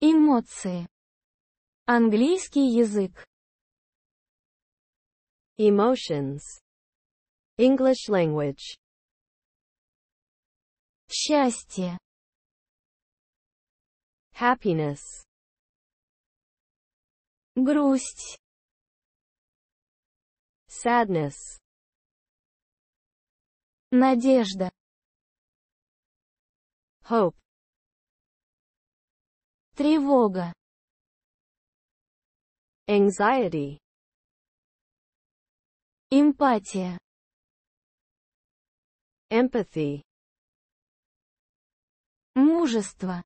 Эмоции. Английский язык. Emotions. English language. Счастье. Happiness. Грусть. Sadness. Надежда. Hope. Тревога. Anxiety. Эмпатия. Empathy. Мужество.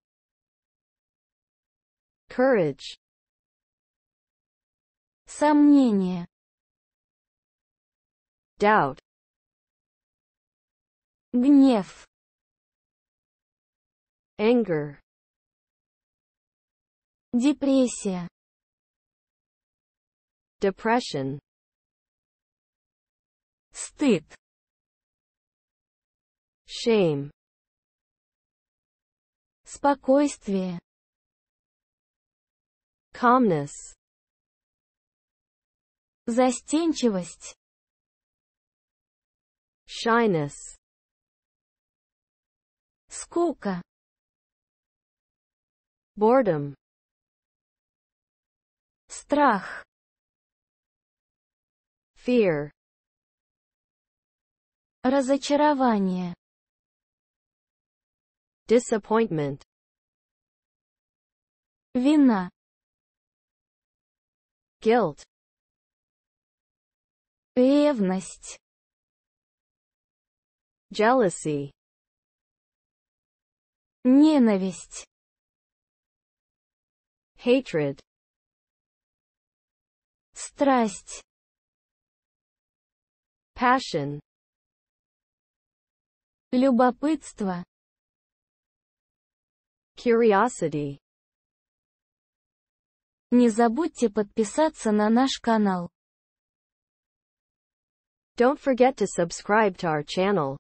Courage. Сомнение. Doubt. Гнев. Anger. Депрессия. Depression. Стыд. Shame. Спокойствие. Calmness. Застенчивость. Shyness. Скука. Boredom. Страх. Fear. Разочарование. Disappointment. Вина. Guilt. Ревность. Jealousy. Ненависть. Hatred. Страсть. Passion. Любопытство. Curiosity. Не забудьте подписаться на наш канал. Don't forget to subscribe to our channel.